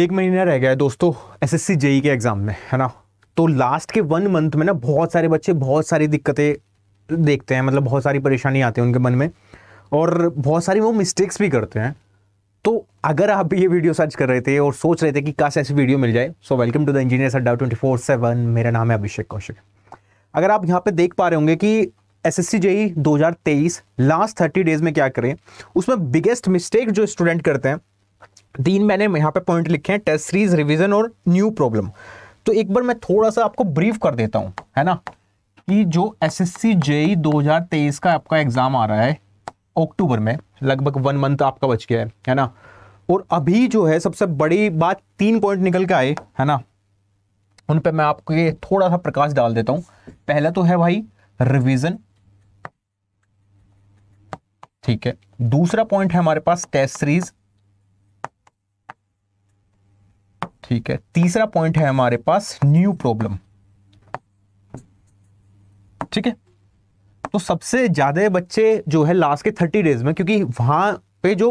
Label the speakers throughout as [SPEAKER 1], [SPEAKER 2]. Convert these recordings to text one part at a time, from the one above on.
[SPEAKER 1] एक महीना रह गया है दोस्तों एसएससी जेई e के एग्ज़ाम में है ना तो लास्ट के वन मंथ में ना बहुत सारे बच्चे बहुत सारी दिक्कतें देखते हैं मतलब बहुत सारी परेशानी आती है उनके मन में और बहुत सारी वो मिस्टेक्स भी करते हैं तो अगर आप ये वीडियो सर्च कर रहे थे और सोच रहे थे कि काश ऐसी वीडियो मिल जाए so welcome to the engineer Adda twenty four seven मेरा नाम है अभिषेक कौशिक अगर आप यहाँ पे देख पा रहे होंगे कि एस एस सी जेई दो लास्ट थर्टी डेज में क्या करें उसमें बिगेस्ट मिस्टेक जो स्टूडेंट करते हैं तीन मैंने यहाँ पे पॉइंट लिखे हैं टेस्ट सीरीज रिविजन और न्यू प्रॉब्लम तो एक बार मैं थोड़ा सा आपको ब्रीफ कर देता हूँ है ना कि जो एस एस सी जेई दो का आपका एग्ज़ाम आ रहा है अक्टूबर में लगभग वन मंथ आपका बच गया है है ना और अभी जो है सबसे बड़ी बात तीन पॉइंट निकल के आए है ना उन पर मैं आपको ये थोड़ा सा प्रकाश डाल देता हूँ पहला तो है भाई रिवीजन ठीक है दूसरा पॉइंट है हमारे पास टेस्ट सीरीज ठीक है तीसरा पॉइंट है हमारे पास न्यू प्रॉब्लम ठीक है तो सबसे ज़्यादा बच्चे जो है लास्ट के थर्टी डेज में क्योंकि वहां पे जो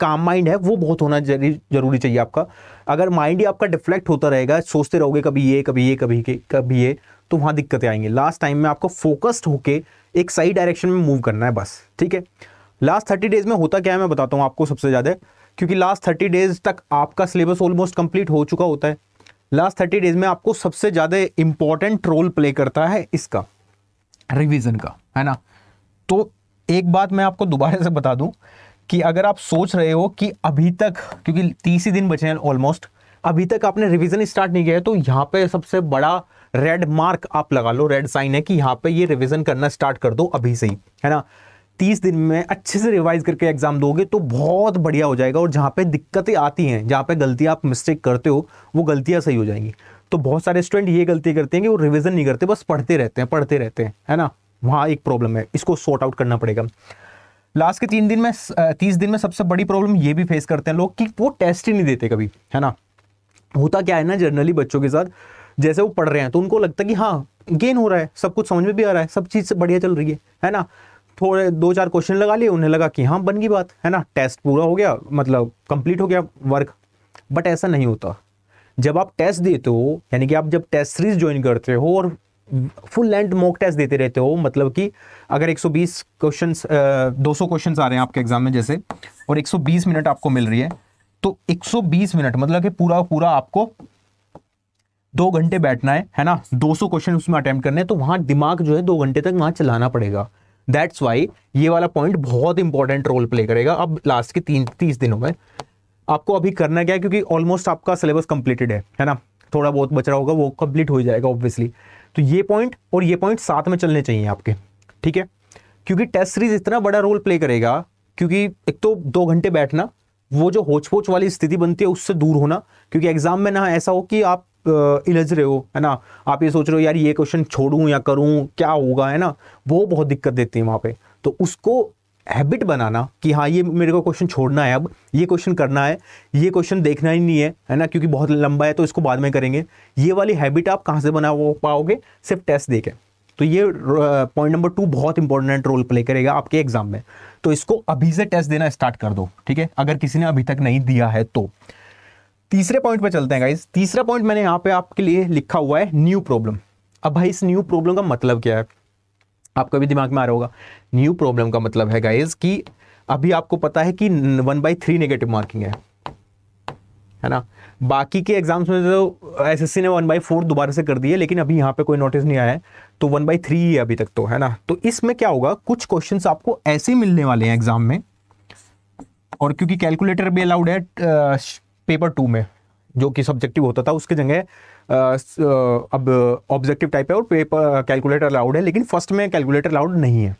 [SPEAKER 1] काम माइंड है वो बहुत होना जरूरी चाहिए आपका अगर माइंड ही आपका डिफ्लेक्ट होता रहेगा सोचते रहोगे कभी ये कभी ये कभी के कभी ये तो वहां दिक्कतें आएंगी लास्ट टाइम में आपको फोकस्ड होके एक सही डायरेक्शन में मूव करना है बस ठीक है लास्ट थर्टी डेज में होता क्या है मैं बताता हूँ आपको सबसे ज़्यादा क्योंकि लास्ट थर्टी डेज तक आपका सिलेबस ऑलमोस्ट कंप्लीट हो चुका होता है लास्ट थर्टी डेज में आपको सबसे ज़्यादा इंपॉर्टेंट रोल प्ले करता है इसका रिविज़न का है ना तो एक बात मैं आपको दोबारा से बता दूं कि अगर आप सोच रहे हो कि अभी तक क्योंकि तीस ही दिन बचे हैं ऑलमोस्ट अभी तक आपने रिवीजन स्टार्ट नहीं किया है तो यहाँ पे सबसे बड़ा रेड मार्क आप लगा लो रेड साइन है कि यहाँ पे ये रिवीजन करना स्टार्ट कर दो अभी से ही है ना तीस दिन में अच्छे से रिवाइज करके एग्ज़ाम दोगे तो बहुत बढ़िया हो जाएगा और जहाँ पे दिक्कतें आती हैं जहाँ पे गलतियाँ आप मिस्टेक करते हो वो गलतियाँ सही हो जाएंगी तो बहुत सारे स्टूडेंट ये गलती करते हैं कि वो रिविज़न नहीं करते बस पढ़ते रहते हैं पढ़ते रहते हैं है ना वहाँ एक प्रॉब्लम है इसको सॉर्ट आउट करना पड़ेगा लास्ट के तीन दिन में तीस दिन में सबसे बड़ी प्रॉब्लम ये भी फेस करते हैं लोग कि वो टेस्ट ही नहीं देते कभी है ना होता क्या है ना जनरली बच्चों के साथ जैसे वो पढ़ रहे हैं तो उनको लगता है कि हाँ गेन हो रहा है सब कुछ समझ में भी आ रहा है सब चीज़ बढ़िया चल रही है है ना थोड़े दो चार क्वेश्चन लगा लिए उन्हें लगा कि हाँ बन गई बात है ना टेस्ट पूरा हो गया मतलब कंप्लीट हो गया वर्क बट ऐसा नहीं होता जब आप टेस्ट देते हो यानी कि आप जब टेस्ट सीरीज ज्वाइन करते हो और फुल लेंथ मॉक टेस्ट देते रहते हो मतलब कि अगर 120 क्वेश्चंस 200 क्वेश्चंस आ रहे हैं आपके एग्जाम में जैसे और 120 मिनट आपको मिल रही है तो 120 मिनट मतलब कि पूरा पूरा आपको दो घंटे बैठना है है ना 200 क्वेश्चन उसमें अटैम्प्ट करने हैं तो वहाँ दिमाग जो है दो घंटे तक वहाँ चलाना पड़ेगा दैट्स वाई ये वाला पॉइंट बहुत इंपॉर्टेंट रोल प्ले करेगा अब लास्ट के तीन तीस दिनों में आपको अभी करना क्या है क्योंकि ऑलमोस्ट आपका सिलेबस कंप्लीटेड है है ना थोड़ा बहुत बच रहा होगा वो कंप्लीट हो जाएगा ऑब्वियसली तो ये पॉइंट और ये पॉइंट साथ में चलने चाहिए आपके ठीक है क्योंकि टेस्ट सीरीज इतना बड़ा रोल प्ले करेगा क्योंकि एक तो दो घंटे बैठना वो जो होच पोच वाली स्थिति बनती है उससे दूर होना क्योंकि एग्जाम में ना ऐसा हो कि आप इलझ रहे हो है ना आप ये सोच रहे हो यार ये क्वेश्चन छोड़ूं या करूं क्या होगा है ना वो बहुत दिक्कत देती है वहाँ पे तो उसको हैबिट बनाना कि हाँ ये मेरे को क्वेश्चन छोड़ना है अब ये क्वेश्चन करना है ये क्वेश्चन देखना ही नहीं है है ना क्योंकि बहुत लंबा है तो इसको बाद में करेंगे ये वाली हैबिट आप कहाँ से बना पाओगे सिर्फ टेस्ट देखें तो ये पॉइंट नंबर टू बहुत इंपॉर्टेंट रोल प्ले करेगा आपके एग्जाम में तो इसको अभी से टेस्ट देना स्टार्ट कर दो ठीक है अगर किसी ने अभी तक नहीं दिया है तो तीसरे पॉइंट पे चलते हैं गाइज तीसरा पॉइंट मैंने यहाँ पे आपके लिए लिखा हुआ है न्यू प्रॉब्लम अब भाई इस न्यू प्रॉब्लम का मतलब क्या है आपका भी दिमाग में आ रहा होगा न्यू प्रॉब्लम का मतलब है गाइज कि अभी आपको पता है कि one by three negative marking है है ना बाकी के एग्जाम्स में तो एसएससी ने वन बाई फोर दोबारा से कर दिए लेकिन अभी यहाँ पे कोई नोटिस नहीं आया है तो वन बाई थ्री ही अभी तक तो है ना तो इसमें क्या होगा कुछ क्वेश्चन आपको ऐसे मिलने वाले हैं एग्जाम में और क्योंकि कैलकुलेटर भी अलाउड है पेपर टू में जो कि सब्जेक्टिव होता था उसके जगह अब ऑब्जेक्टिव टाइप है और पेपर कैलकुलेटर अलाउड है लेकिन फर्स्ट में कैलकुलेटर अलाउड नहीं है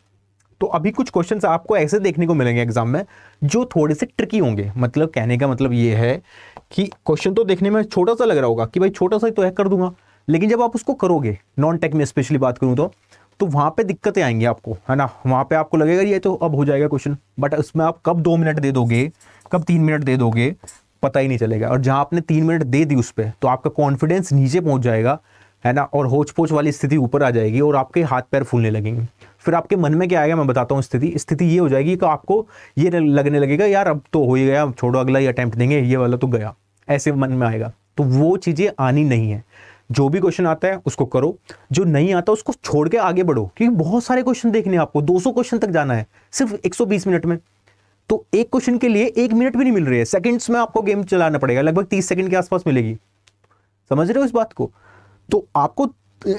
[SPEAKER 1] तो अभी कुछ क्वेश्चंस आपको ऐसे देखने को मिलेंगे एग्जाम में जो थोड़े से ट्रिकी होंगे मतलब कहने का मतलब ये है कि क्वेश्चन तो देखने में छोटा सा लग रहा होगा कि भाई छोटा सा ही तो है कर दूंगा लेकिन जब आप उसको करोगे नॉन टेक में स्पेशली बात करूँ तो तो वहाँ पे दिक्कतें आएंगी आपको है ना वहाँ पे आपको लगेगा ये तो अब हो जाएगा क्वेश्चन बट उसमें आप कब दो मिनट दे दोगे कब तीन मिनट दे दोगे पता ही नहीं चलेगा और जहाँ आपने तीन मिनट दे दी उस पर तो आपका कॉन्फिडेंस नीचे पहुँच जाएगा है ना और होच पोच वाली स्थिति ऊपर आ जाएगी और आपके हाथ पैर फूलने लगेंगे फिर आपके मन में क्या आएगा मैं बताता हूँ स्थिति स्थिति ये हो जाएगी कि आपको ये लगने लगेगा यार अब तो हो ही गया छोड़ो अगला ही अटैम्प्ट देंगे ये वाला तो गया ऐसे मन में आएगा तो वो चीज़ें आनी नहीं है जो भी क्वेश्चन आता है उसको करो जो नहीं आता उसको छोड़ के आगे बढ़ो क्योंकि बहुत सारे क्वेश्चन देखने हैं आपको 200 क्वेश्चन तक जाना है सिर्फ 120 मिनट में तो एक क्वेश्चन के लिए एक मिनट भी नहीं मिल रही है सेकंड्स में आपको गेम चलाना पड़ेगा लगभग तीस सेकंड के आसपास मिलेगी समझ रहे हो इस बात को तो आपको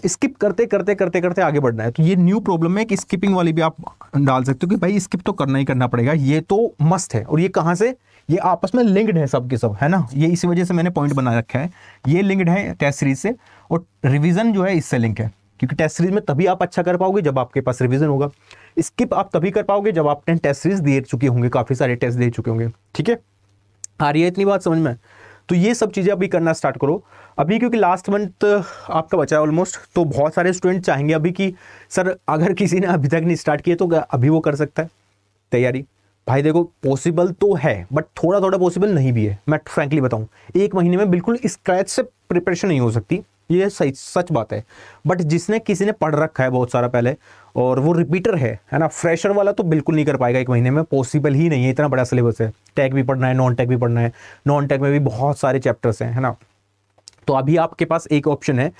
[SPEAKER 1] स्किप करते करते करते करते आगे बढ़ना है तो ये न्यू प्रॉब्लम है कि स्किपिंग वाली भी आप डाल सकते हो कि भाई स्किप तो करना ही करना पड़ेगा ये तो मस्त है और ये कहाँ से ये आपस में लिंक्ड है सब के सब है ना ये इसी वजह से मैंने पॉइंट बना रखा है ये लिंक्ड है टेस्ट सीरीज से और रिविजन जो है इससे लिंक है क्योंकि टेस्ट सीरीज में तभी आप अच्छा कर पाओगे जब आपके पास रिवीजन होगा स्किप आप तभी कर पाओगे जब आपने टेस्ट सीरीज दे चुके होंगे काफ़ी सारे टेस्ट दे चुके होंगे ठीक है आ रही है इतनी बात समझ में तो ये सब चीज़ें अभी करना स्टार्ट करो अभी क्योंकि लास्ट मंथ uh, आपका बचा है ऑलमोस्ट तो बहुत सारे स्टूडेंट चाहेंगे अभी कि सर अगर किसी ने अभी तक नहीं स्टार्ट किया तो अभी वो कर सकता है तैयारी भाई देखो पॉसिबल तो है बट थोड़ा थोड़ा पॉसिबल नहीं भी है मैं फ्रैंकली बताऊँ एक महीने में बिल्कुल स्क्रैच से प्रिपरेशन नहीं हो सकती ये सही सच बात है बट जिसने किसी ने पढ़ रखा है बहुत सारा पहले और वो रिपीटर है है ना फ्रेशर वाला तो बिल्कुल नहीं कर पाएगा एक महीने में पॉसिबल ही नहीं है इतना बड़ा सिलेबस है टैग भी पढ़ना है नॉन टैग भी पढ़ना है नॉन टैग में भी बहुत सारे चैप्टर्स हैं है ना तो अभी आपके पास एक ऑप्शन है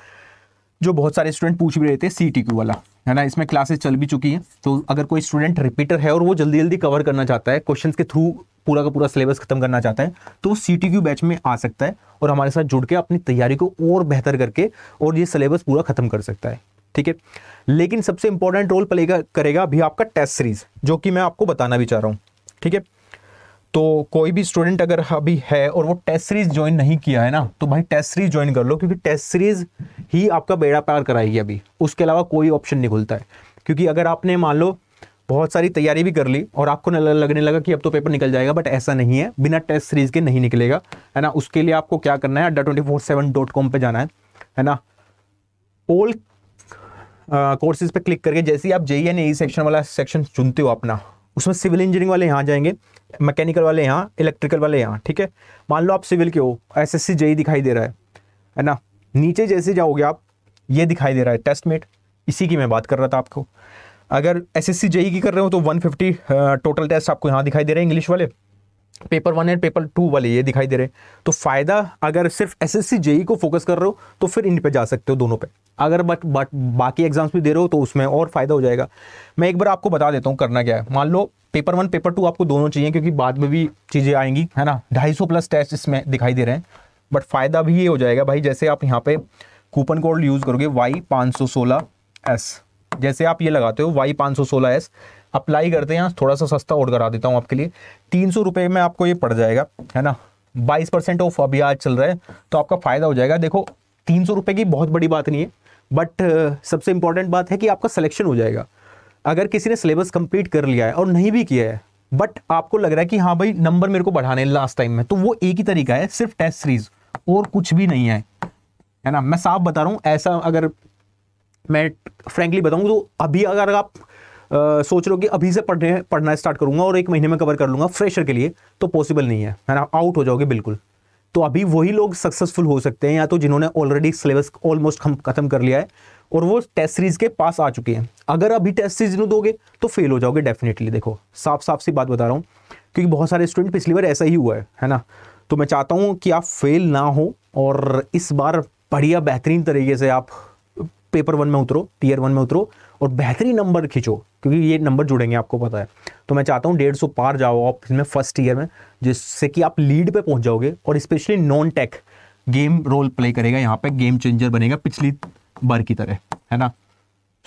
[SPEAKER 1] जो बहुत सारे स्टूडेंट पूछ भी रहे थे सी वाला है ना इसमें क्लासेस चल भी चुकी हैं तो अगर कोई स्टूडेंट रिपीटर है और वो जल्दी जल्दी कवर करना चाहता है क्वेश्चन के थ्रू पूरा का पूरा सिलेबस खत्म करना चाहता है तो सी बैच में आ सकता है और हमारे साथ जुड़ के अपनी तैयारी को और बेहतर करके और ये सिलेबस पूरा खत्म कर सकता है ठीक है लेकिन सबसे इंपॉर्टेंट रोल प्लेगा करेगा अभी आपका टेस्ट सीरीज जो कि मैं आपको बताना भी चाह रहा हूँ ठीक है तो कोई भी स्टूडेंट अगर अभी है और वो टेस्ट सीरीज ज्वाइन नहीं किया है ना तो भाई टेस्ट सीरीज ज्वाइन कर लो क्योंकि टेस्ट सीरीज ही आपका बेड़ा पार कराएगी अभी उसके अलावा कोई ऑप्शन नहीं खुलता है क्योंकि अगर आपने मान लो बहुत सारी तैयारी भी कर ली और आपको लगने लगा कि अब तो पेपर निकल जाएगा बट ऐसा नहीं है बिना टेस्ट सीरीज़ के नहीं निकलेगा है ना उसके लिए आपको क्या करना है Adda twenty four seven dot com पर जाना है है ना ओल कोर्सेज पे क्लिक करके जैसे ही आप जेई एन ए सेक्शन वाला सेक्शन चुनते हो अपना उसमें सिविल इंजीनियरिंग वाले यहाँ जाएंगे मैकेनिकल वाले यहाँ इलेक्ट्रिकल वाले यहाँ ठीक है मान लो आप सिविल के हो एस एस जेई दिखाई दे रहा है है ना नीचे जैसे जाओगे आप ये दिखाई दे रहा है टेस्ट मेट इसी की मैं बात कर रहा था आपको अगर एस एस e की कर रहे हो तो 150 टोटल टेस्ट आपको यहाँ दिखाई दे रहे हैं इंग्लिश वाले paper one and paper two वाले ये दिखाई दे रहे हैं तो फ़ायदा अगर सिर्फ एस एस e को फोकस कर रहे हो तो फिर इन पे जा सकते हो दोनों पे अगर बट बट बाकी एग्जाम्स भी दे रहे हो तो उसमें और फ़ायदा हो जाएगा मैं एक बार आपको बता देता हूँ करना क्या है मान लो पेपर वन पेपर टू आपको दोनों चाहिए क्योंकि बाद में भी चीज़ें आएंगी है ना ढाई प्लस टेस्ट इसमें दिखाई दे रहे हैं बट फ़ायदा भी ये हो जाएगा भाई जैसे आप यहाँ पर कूपन कोड यूज़ करोगे वाई पाँच एस जैसे आप ये लगाते हो वाई पाँच सौ सोलह एस अप्लाई करते हैं थोड़ा सा सस्ता और करा देता हूँ आपके लिए तीन सौ रुपये में आपको ये पड़ जाएगा है ना बाईस परसेंट ऑफ अभी आज चल रहा है तो आपका फ़ायदा हो जाएगा देखो तीन सौ रुपये की बहुत बड़ी बात नहीं है बट सबसे इंपॉर्टेंट बात है कि आपका सिलेक्शन हो जाएगा अगर किसी ने सिलेबस कंप्लीट कर लिया है और नहीं भी किया है बट आपको लग रहा है कि हाँ भाई नंबर मेरे को बढ़ाने लास्ट टाइम में तो वो एक ही तरीका है सिर्फ टेस्ट सीरीज और कुछ भी नहीं है है ना मैं साफ बता रहा हूँ ऐसा अगर मैं फ्रेंकली बताऊँ तो अभी अगर आप आ, सोच रहे हो कि अभी से पढ़ने पढ़ना स्टार्ट करूँगा और एक महीने में कवर कर लूँगा फ्रेशर के लिए तो पॉसिबल नहीं है है ना आउट हो जाओगे बिल्कुल तो अभी वही लोग सक्सेसफुल हो सकते हैं या तो जिन्होंने ऑलरेडी सिलेबस ऑलमोस्ट खत्म कर लिया है और वो टेस्ट सीरीज के पास आ चुके हैं अगर अभी टेस्ट सीरीज नहीं दोगे तो फेल हो जाओगे डेफिनेटली देखो साफ साफ सी बात बता रहा हूँ क्योंकि बहुत सारे स्टूडेंट पिछली बार ऐसा ही हुआ है है ना तो मैं चाहता हूँ कि आप फेल ना हो और इस बार बढ़िया बेहतरीन तरीके से आप पेपर वन में उतरो टीयर वन में उतरो और बेहतरीन नंबर खींचो क्योंकि ये नंबर जुड़ेंगे आपको पता है तो मैं चाहता हूँ डेढ़ सौ पार जाओ आप इसमें फर्स्ट ईयर में जिससे कि आप लीड पे पहुंच जाओगे और specially non tech game role play करेगा यहाँ पे गेम चेंजर बनेगा पिछली बार की तरह है ना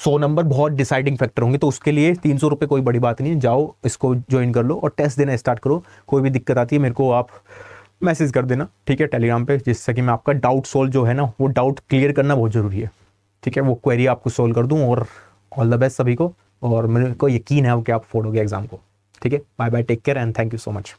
[SPEAKER 1] सौ नंबर बहुत डिसाइडिंग फैक्टर होंगे तो उसके लिए तीन सौ रुपये कोई बड़ी बात नहीं जाओ इसको ज्वाइन कर लो और टेस्ट देना स्टार्ट करो कोई भी दिक्कत आती है मेरे को आप मैसेज कर देना ठीक है टेलीग्राम पे जिससे कि मैं आपका डाउट सोल्व जो है ना वो डाउट क्लियर करना बहुत ज़रूरी है ठीक है वो क्वेरी आपको सोल्व कर दूँ और ऑल द बेस्ट सभी को और मेरे को यकीन है कि आप फोड़ोगे एग्जाम को ठीक है bye bye take care and thank you so much